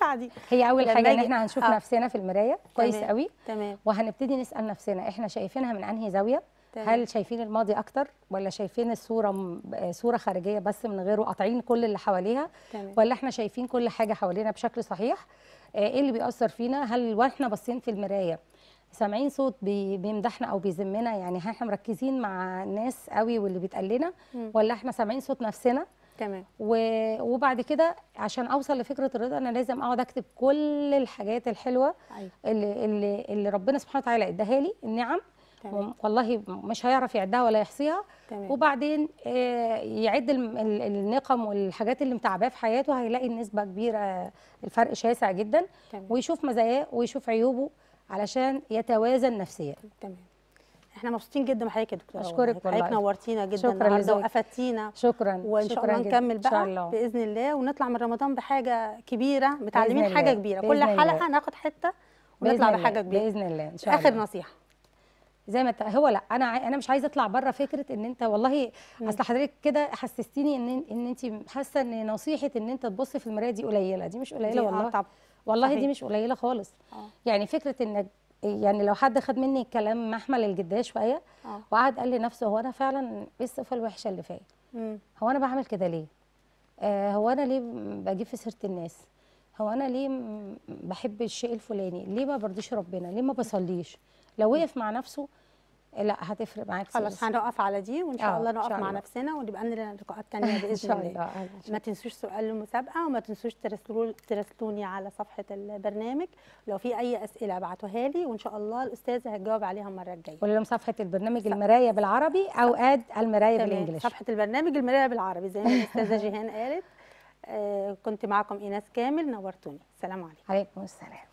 ساعديني هي اول حاجه ان احنا هنشوف آه. نفسنا في المرايه كويس قوي تمام وهنبتدي نسال نفسنا احنا شايفينها من انهي زاويه تمام. هل شايفين الماضي اكتر ولا شايفين الصوره صوره خارجيه بس من غيره قاطعين كل اللي حواليها تمام. ولا احنا شايفين كل حاجه حوالينا بشكل صحيح آه، ايه اللي بيأثر فينا هل واحنا باصين في المرايه سامعين صوت بيمدحنا او بيذمنا يعني احنا مركزين مع الناس قوي واللي بيتقال لنا ولا احنا سامعين صوت نفسنا تمام وبعد كده عشان اوصل لفكره الرضا انا لازم اقعد اكتب كل الحاجات الحلوه أيوة. اللي, اللي اللي ربنا سبحانه وتعالى اداها لي النعم تمام. والله مش هيعرف يعدها ولا يحصيها تمام. وبعدين آه، يعد النقم والحاجات اللي متعباه في حياته هيلاقي النسبه كبيره آه، الفرق شاسع جدا تمام. ويشوف مزاياه ويشوف عيوبه علشان يتوازن نفسيا تمام احنا مبسوطين جدا بحضرتك يا دكتوره اشكرك والله حضرتك نورتينا جدا النهارده وافدتينا شكرا وان شاء الله نكمل بقى الله. باذن الله ونطلع من رمضان بحاجه كبيره متعلمين حاجه كبيره كل حلقه ناخد حته ونطلع بحاجه كبيره باذن الله ان شاء الله اخر نصيحه زي ما ت... هو لا انا انا مش عايزه اطلع بره فكره ان انت والله اصل حضرتك كده حسستيني ان ان انت حاسه ان نصيحه ان انت تبص في المرايه دي قليله دي مش قليله آه، والله والله دي مش قليله خالص آه. يعني فكره انك يعني لو حد خد مني كلام محمل الجديه شويه آه. وقعد قال لنفسه هو انا فعلا ايه الصفه الوحشه اللي فيا هو انا بعمل كده ليه آه هو انا ليه بجيب في سيره الناس هو انا ليه بحب الشيء الفلاني ليه ما برضيش ربنا ليه ما بصليش لو وقف مع نفسه لا هتفرق معاك خلاص هنقف على دي وان شاء آه، الله نقف شاء مع الله. نفسنا ونبقى لنا لقاءات ثانيه باذن الله ان شاء الله ما تنسوش سؤال المسابقه وما تنسوش ترسلوني على صفحه البرنامج لو في اي اسئله ابعتوها لي وان شاء الله الاستاذه هتجاوب عليها المره الجايه لهم صفحه البرنامج المرايه بالعربي او اد المرايه بالانجلش صفحه البرنامج المرايه بالعربي زي ما الاستاذه جيهان قالت آه كنت معكم ايناس كامل نورتوني السلام عليكم عليكم السلام